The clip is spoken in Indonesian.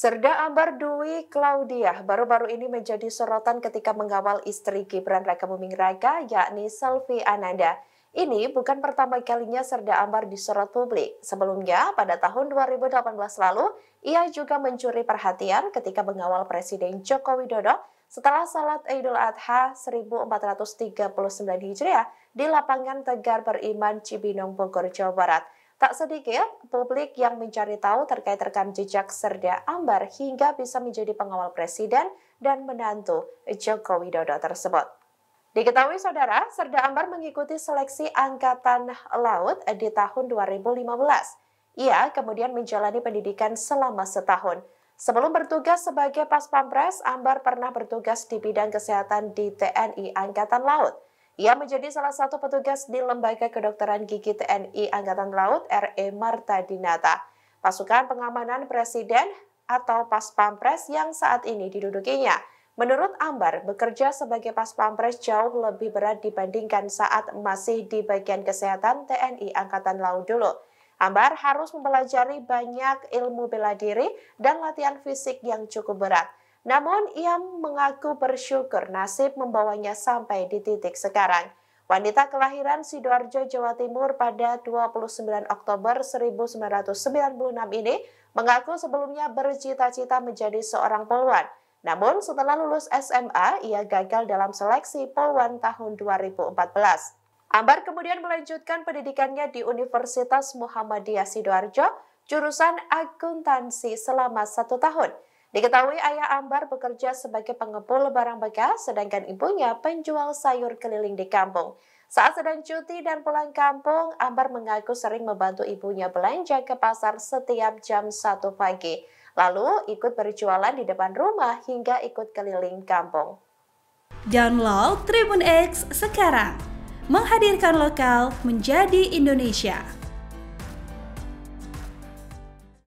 Serda Ambar Dwi Claudia baru-baru ini menjadi sorotan ketika mengawal istri Gibran Raka Buming Raka yakni Selvi Ananda. Ini bukan pertama kalinya Serda Ambar disorot publik. Sebelumnya, pada tahun 2018 lalu, ia juga mencuri perhatian ketika mengawal Presiden Joko Widodo setelah salat Idul Adha 1439 Hijriah di lapangan Tegar Beriman Cibinong Bogor, Jawa Barat. Tak sedikit publik yang mencari tahu terkait rekam jejak Serda Ambar hingga bisa menjadi pengawal presiden dan menantu Joko Widodo tersebut. Diketahui saudara, Serda Ambar mengikuti seleksi Angkatan Laut di tahun 2015. Ia kemudian menjalani pendidikan selama setahun. Sebelum bertugas sebagai Pas Pampres, Ambar pernah bertugas di bidang kesehatan di TNI Angkatan Laut. Ia menjadi salah satu petugas di Lembaga Kedokteran Gigi TNI Angkatan Laut RE Marta Dinata, pasukan pengamanan presiden atau Pas Pampres yang saat ini didudukinya. Menurut Ambar, bekerja sebagai Pas Pampres jauh lebih berat dibandingkan saat masih di bagian kesehatan TNI Angkatan Laut dulu. Ambar harus mempelajari banyak ilmu bela diri dan latihan fisik yang cukup berat. Namun ia mengaku bersyukur nasib membawanya sampai di titik sekarang. Wanita kelahiran Sidoarjo, Jawa Timur pada 29 Oktober 1996 ini mengaku sebelumnya bercita-cita menjadi seorang polwan. Namun setelah lulus SMA, ia gagal dalam seleksi polwan tahun 2014. Ambar kemudian melanjutkan pendidikannya di Universitas Muhammadiyah Sidoarjo, jurusan akuntansi selama satu tahun. Diketahui ayah Ambar bekerja sebagai pengepul barang bekas, sedangkan ibunya penjual sayur keliling di kampung. Saat sedang cuti dan pulang kampung, Ambar mengaku sering membantu ibunya belanja ke pasar setiap jam 1 pagi. Lalu ikut berjualan di depan rumah hingga ikut keliling kampung. Download Tribun X sekarang. Menghadirkan lokal menjadi Indonesia.